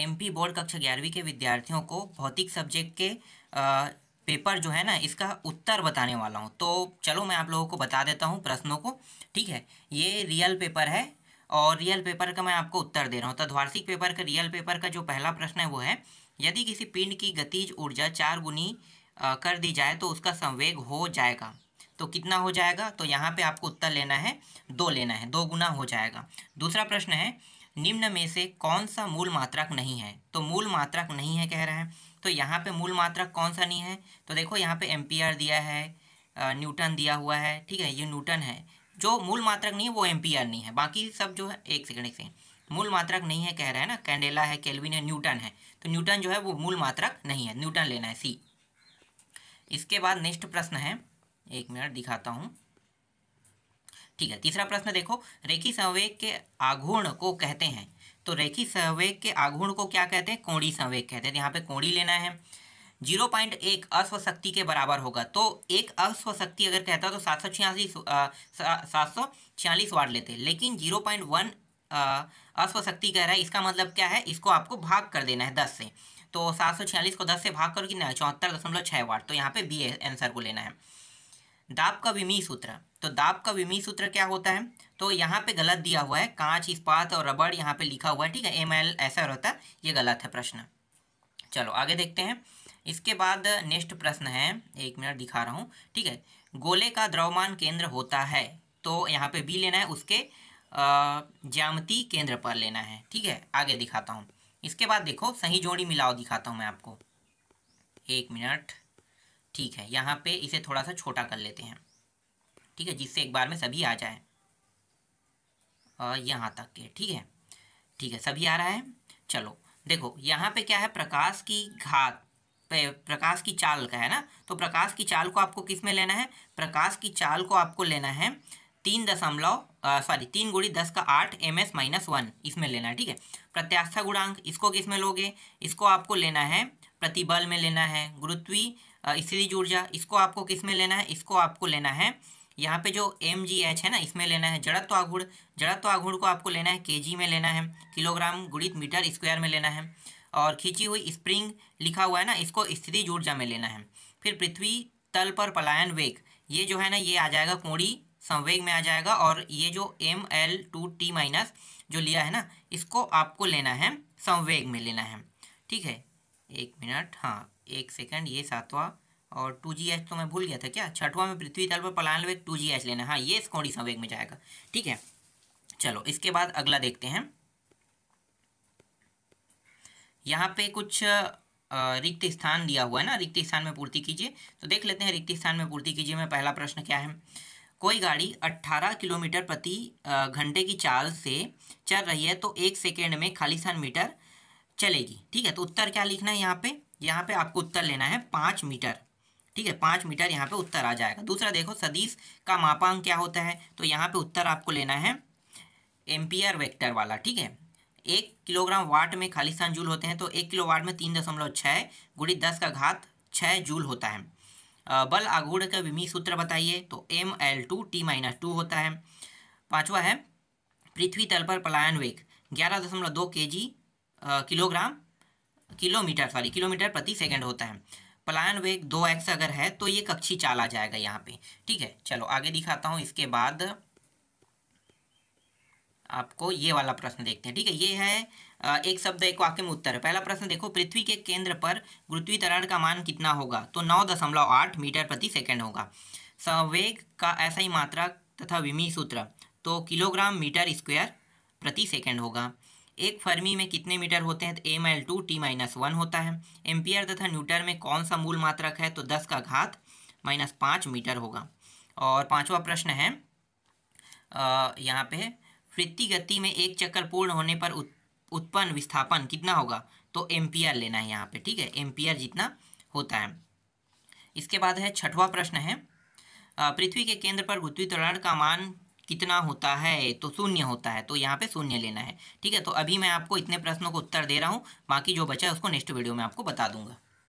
MP board कक्षा ग्यारहवीं के विद्यार्थियों को भौतिक सब्जेक्ट के पेपर जो है ना इसका उत्तर बताने वाला हूँ तो चलो मैं आप लोगों को बता देता हूँ प्रश्नों को ठीक है ये रियल पेपर है और रियल पेपर का मैं आपको उत्तर दे रहा हूँ तद्वार्षिक तो पेपर का रियल पेपर का जो पहला प्रश्न है वो है यदि किसी पिंड की गतिज ऊर्जा चार गुनी कर दी जाए तो उसका संवेग हो जाएगा तो कितना हो जाएगा तो यहाँ पे आपको उत्तर लेना है दो लेना है दो गुना हो जाएगा दूसरा प्रश्न है निम्न में से कौन सा मूल मात्रक नहीं है तो मूल मात्रक नहीं है कह रहे हैं तो यहाँ पे मूल मात्रक कौन सा नहीं है तो देखो यहाँ पे एम्पियर दिया है न्यूटन दिया हुआ है ठीक है ये न्यूटन है जो मूल मात्रक नहीं है वो एम्पियर नहीं है बाकी सब जो है एक सेकेंड एक सेकेंड मूल मात्रक नहीं है कह रहे हैं ना कैंडेला है कैलविन है न्यूटन है तो न्यूटन जो है वो मूल मात्रक नहीं है न्यूटन लेना है सी इसके बाद नेक्स्ट प्रश्न है एक मिनट दिखाता हूँ ठीक है तीसरा प्रश्न देखो रेखी संवेग के आघूर्ण को कहते हैं तो रेखी संवेग के आघूर्ण को क्या कहते हैं कोणी संवेग कहते हैं यहाँ पे कोणी लेना है जीरो पॉइंट एक अश्व शक्ति के बराबर होगा तो एक अश्व शक्ति अगर कहता तो सात सौ छियासी सात सौ छियालीस वार्ड लेते लेकिन जीरो पॉइंट वन अश्व शक्ति कह रहा है इसका मतलब क्या है इसको आपको भाग कर देना है दस से तो सात सौ छियालीस को दस से भाग करो कि चौहत्तर दशमलव छः वार्ड तो यहाँ पे बी आंसर को लेना है दाब का विमी सूत्र तो दाब का विमी सूत्र क्या होता है तो यहाँ पे गलत दिया हुआ है कांच इस्पात और रबड़ यहाँ पे लिखा हुआ है ठीक है एम एल ऐसा रहता है ये गलत है प्रश्न चलो आगे देखते हैं इसके बाद नेक्स्ट प्रश्न है एक मिनट दिखा रहा हूँ ठीक है गोले का द्रवमान केंद्र होता है तो यहाँ पे बी लेना है उसके ज्यामती केंद्र पर लेना है ठीक है आगे दिखाता हूँ इसके बाद देखो सही जोड़ी मिलाओ दिखाता हूँ मैं आपको एक मिनट ठीक है यहाँ पे इसे थोड़ा सा छोटा कर लेते हैं ठीक है जिससे एक बार में सभी आ जाए यहाँ तक के ठीक है ठीक है सभी आ रहा है चलो देखो यहाँ पे क्या है प्रकाश की घात प्रकाश की चाल का है ना तो प्रकाश की चाल को आपको किस में लेना है प्रकाश की चाल को आपको लेना है तीन दशमलव सॉरी तीन गुड़ी दस का आठ एम एस माइनस वन इसमें लेना है ठीक है प्रत्यास्था गुणांक इसको किस में लोगे इसको आपको लेना है प्रतिबल में लेना है गुरुत्वी स्थितिज ऊर्जा इसको आपको किस में लेना है इसको आपको लेना है यहाँ पे जो एम जी एच है ना इसमें लेना है जड़त्व आघूड़ जड़त्व आघूड़ को आपको लेना है के जी में लेना है किलोग्राम गुणित मीटर स्क्वायर में लेना है और खींची हुई स्प्रिंग लिखा हुआ है ना इसको स्थिति ऊर्जा में लेना है फिर पृथ्वी तल पर पलायन वेग ये जो है ना ये आ जाएगा कोड़ी संवेग में आ जाएगा और ये जो M L two T minus जो लिया है ना इसको आपको लेना है संवेग में लेना है ठीक है एक मिनट हाँ एक सेकंड ये सातवां और टू जी एच तो मैं भूल गया था क्या छठवां में पृथ्वी तल पर पलायन वेग टू जी एच लेना हाँ ये स्कोड़ी संवेग में जाएगा ठीक है चलो इसके बाद अगला देखते हैं यहाँ पे कुछ रिक्त स्थान दिया हुआ है ना रिक्त स्थान में पूर्ति कीजिए तो देख लेते हैं रिक्त स्थान में पूर्ति कीजिए मैं पहला प्रश्न क्या है कोई गाड़ी 18 किलोमीटर प्रति घंटे की चाल से चल रही है तो एक सेकेंड में खालिस्तान मीटर चलेगी ठीक है तो उत्तर क्या लिखना है यहाँ पे यहाँ पे आपको उत्तर लेना है पाँच मीटर ठीक है पाँच मीटर यहाँ पे उत्तर आ जाएगा दूसरा देखो सदीश का मापांक क्या होता है तो यहाँ पे उत्तर आपको लेना है एम्पियर वेक्टर वाला ठीक है एक किलोग्राम वाट में खालिस्तान जूल होते हैं तो एक किलो वाट में तीन दशमलव छः गुड़ी दस का घात छः जूल होता है बल आगुड़ का विमी सूत्र बताइए तो M L two T minus two होता है पाँचवा है पृथ्वी तल पर पलायन वेग ग्यारह दशमलव दो के जी किलोग्राम किलोमीटर सॉरी किलोमीटर प्रति सेकंड होता है पलायन वेग दो एक्स अगर है तो ये कक्षी चाल आ जाएगा यहाँ पे ठीक है चलो आगे दिखाता हूँ इसके बाद आपको ये वाला प्रश्न देखते हैं ठीक है ये है एक शब्द एक वाक्य में उत्तर पहला प्रश्न देखो पृथ्वी के केंद्र पर तरण का मान कितना होगा तो नौ दशमलव आठ मीटर प्रति सेकंड होगा संवेग का ऐसा ही मात्रा तथा विमी सूत्र तो किलोग्राम मीटर स्क्वायर प्रति सेकंड होगा एक फर्मी में कितने मीटर होते हैं तो M L two T minus one होता है एम्पियर तथा न्यूटर में कौन सा मूल मात्रक है तो दस का घात माइनस पाँच मीटर होगा और पांचवा प्रश्न है यहाँ पे वृत्ति गति में एक चक्कर पूर्ण होने पर उत, उत्पन्न विस्थापन कितना होगा तो एम्पियर लेना है यहाँ पे ठीक है एम्पियर जितना होता है इसके बाद है छठवा प्रश्न है पृथ्वी के केंद्र पर त्वरण का मान कितना होता है तो शून्य होता है तो यहाँ पे शून्य लेना है ठीक है तो अभी मैं आपको इतने प्रश्नों को उत्तर दे रहा हूँ बाकी जो बचा है उसको नेक्स्ट वीडियो में आपको बता दूंगा